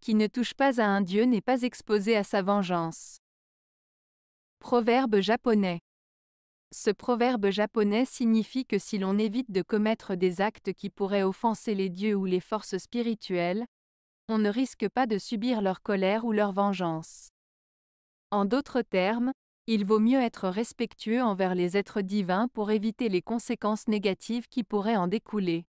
qui ne touche pas à un dieu n'est pas exposé à sa vengeance. Proverbe japonais. Ce proverbe japonais signifie que si l'on évite de commettre des actes qui pourraient offenser les dieux ou les forces spirituelles, on ne risque pas de subir leur colère ou leur vengeance. En d'autres termes, il vaut mieux être respectueux envers les êtres divins pour éviter les conséquences négatives qui pourraient en découler.